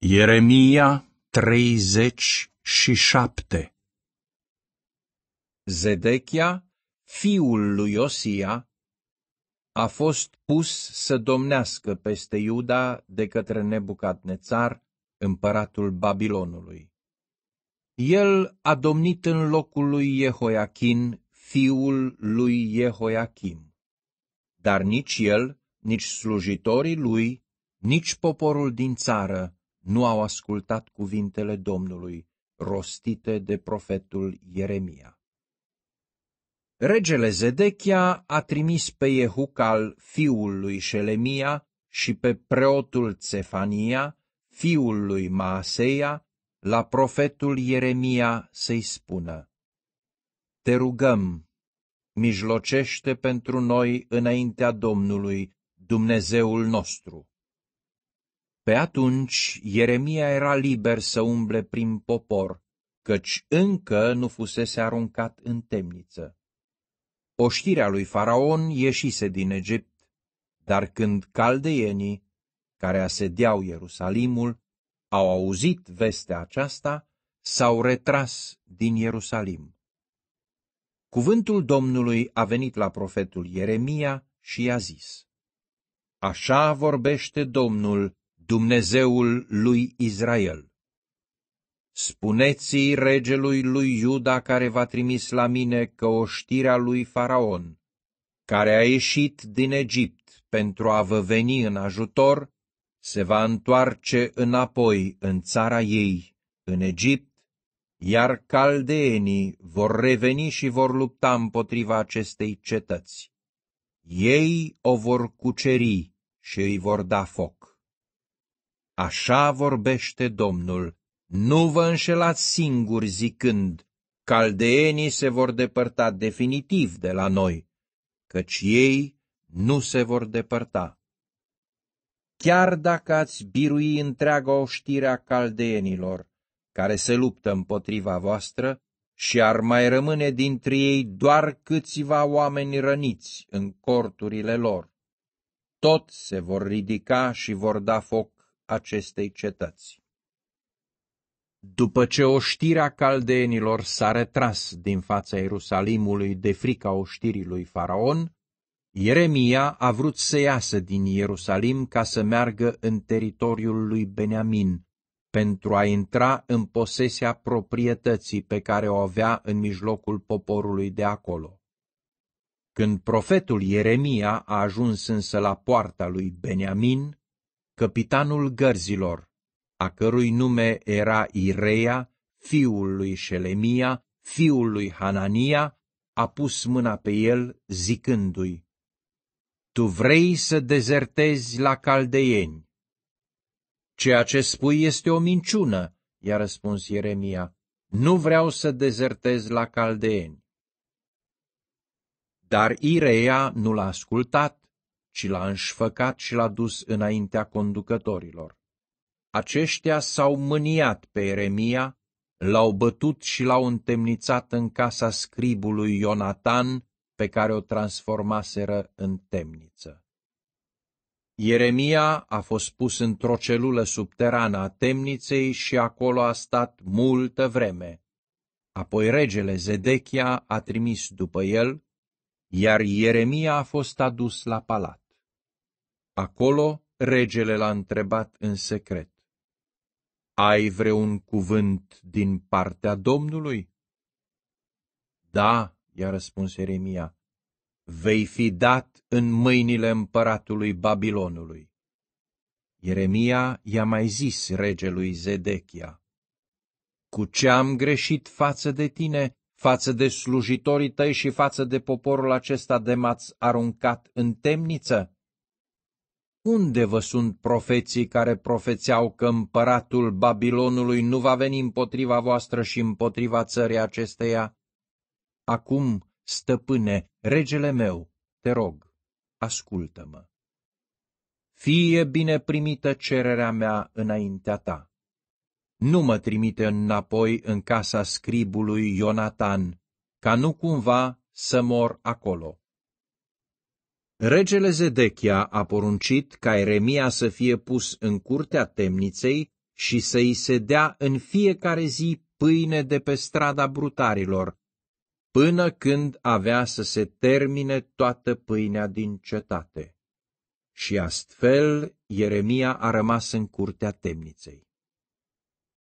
Ieremia 37 Zedechia, fiul lui Iosia, a fost pus să domnească peste Iuda de către Nebucadnețar, împăratul Babilonului. El a domnit în locul lui Jehoiachin, fiul lui Jehoiachim. Dar nici el, nici slujitorii lui, nici poporul din țară nu au ascultat cuvintele Domnului rostite de profetul Ieremia. Regele Zedechia a trimis pe Jehucal, fiul lui Șelemia, și pe preotul Cefania, fiul lui Maaseia, la profetul Ieremia să-i spună, Te rugăm, mijlocește pentru noi înaintea Domnului, Dumnezeul nostru pe atunci Ieremia era liber să umble prin popor, căci încă nu fusese aruncat în temniță. Oștirea lui Faraon ieșise din Egipt, dar când caldeienii, care asediau Ierusalimul, au auzit vestea aceasta, s-au retras din Ierusalim. Cuvântul Domnului a venit la profetul Ieremia și i-a zis, Așa vorbește Domnul, Dumnezeul lui Israel. Spuneți-i regelui lui Iuda care va trimis la mine că oștirea lui Faraon, care a ieșit din Egipt pentru a vă veni în ajutor, se va întoarce înapoi în țara ei, în Egipt, iar caldeenii vor reveni și vor lupta împotriva acestei cetăți. Ei o vor cuceri și îi vor da foc. Așa vorbește Domnul, nu vă înșelați singuri zicând, caldeenii se vor depărta definitiv de la noi, căci ei nu se vor depărta. Chiar dacă ați birui întreaga oștire a caldeenilor, care se luptă împotriva voastră, și ar mai rămâne dintre ei doar câțiva oameni răniți în corturile lor. Tot se vor ridica și vor da foc acestei cetăți. După ce oștirea caldeenilor s-a retras din fața Ierusalimului de frica oștirii lui Faraon, Ieremia a vrut să iasă din Ierusalim ca să meargă în teritoriul lui Beniamin, pentru a intra în posesia proprietății pe care o avea în mijlocul poporului de acolo. Când profetul Ieremia a ajuns însă la poarta lui Beniamin, capitanul gărzilor, a cărui nume era Ireea, fiul lui Șelemia, fiul lui Hanania, a pus mâna pe el zicându-i, Tu vrei să dezertezi la caldeieni. Ceea ce spui este o minciună, i-a răspuns Ieremia, nu vreau să dezertez la caldeeni. Dar Ireea nu l-a ascultat ci l-a înșfăcat și l-a dus înaintea conducătorilor. Aceștia s-au mâniat pe Eremia, l-au bătut și l-au întemnițat în casa scribului Ionatan, pe care o transformaseră în temniță. Ieremia a fost pus într-o celulă subterană a temniței și acolo a stat multă vreme. Apoi regele Zedechia a trimis după el, iar Ieremia a fost adus la palat. Acolo regele l-a întrebat în secret. Ai vreun cuvânt din partea Domnului? Da, i-a răspuns Eremia, vei fi dat în mâinile împăratului Babilonului. Ieremia i-a mai zis regelui Zedechia, Cu ce am greșit față de tine, față de slujitorii tăi și față de poporul acesta de m-ați aruncat în temniță? Unde vă sunt profeții care profețeau că împăratul Babilonului nu va veni împotriva voastră și împotriva țării acesteia? Acum, stăpâne, regele meu, te rog, ascultă-mă. Fie bine primită cererea mea înaintea ta. Nu mă trimite înapoi în casa scribului Ionatan, ca nu cumva să mor acolo. Regele Zedechia a poruncit ca Eremia să fie pus în curtea temniței și să-i se dea în fiecare zi pâine de pe strada brutarilor, până când avea să se termine toată pâinea din cetate. Și astfel Ieremia a rămas în curtea temniței.